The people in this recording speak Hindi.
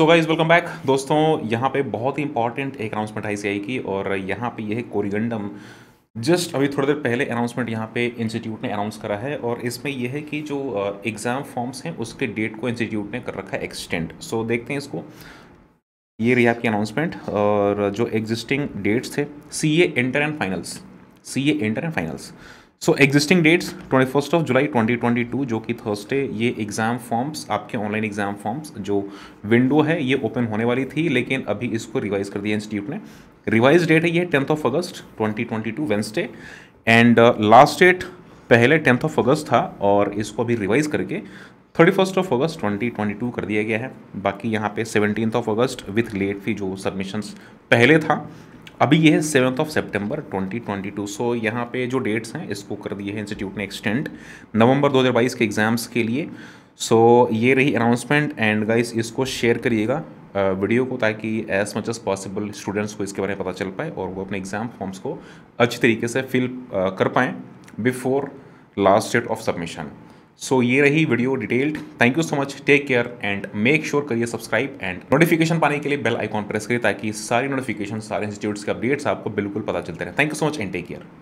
सो गाइज वेलकम बैक दोस्तों यहाँ पे बहुत ही इंपॉर्टेंट एक अनाउंसमेंट आई सी e की और यहाँ पे यह है कोरिगंडम जस्ट अभी थोड़ी देर पहले अनाउंसमेंट यहाँ पे इंस्टीट्यूट ने अनाउंस करा है और इसमें यह है कि जो एग्ज़ाम फॉर्म्स हैं उसके डेट को इंस्टीट्यूट ने कर रखा है एक्सटेंड सो so, देखते हैं इसको ये रही आपकी अनाउंसमेंट और जो एग्जिस्टिंग डेट्स थे C A inter and finals C A inter and finals so existing dates twenty first of July 2022 जो कि थर्सडे ये एग्ज़ाम फॉर्म्स आपके ऑनलाइन एग्ज़ाम फॉर्म्स जो विंडो है ये ओपन होने वाली थी लेकिन अभी इसको रिवाइज कर दिया इंस्टीट्यूट ने रिवाइज डेट है ये tenth of August 2022 Wednesday and last date पहले टेंथ ऑफ अगस्त था और इसको अभी रिवाइज करके थर्टी फर्स्ट ऑफ अगस्त 2022 कर दिया गया है बाकी यहाँ पे seventeen of August with late fee जो सबमिशंस पहले था अभी ये है सेवन्थ ऑफ ट्वेंटी 2022 सो यहाँ पे जो डेट्स हैं इसको कर दिए हैं इंस्टीट्यूट ने एक्सटेंड नवंबर 2022 के एग्ज़ाम्स के लिए सो so, ये रही अनाउंसमेंट एंड गाइस इसको शेयर करिएगा वीडियो को ताकि as much as possible students को इसके बारे में पता चल पाए और वो अपने एग्ज़ाम फॉर्म्स को अच्छी तरीके से फिल कर पाएँ before last date of submission so so, ये रही video detailed thank you so much take care and make sure करिए सब्सक्राइब एंड नोटिफिकेशन पाने के लिए बेल आइकॉन प्रेस करिए ताकि सारी नोटिफिकेशन सारे इंस्टीट्यूट्स के अपडेट्स आपको बिल्कुल पता चलते रहे thank you so much and take care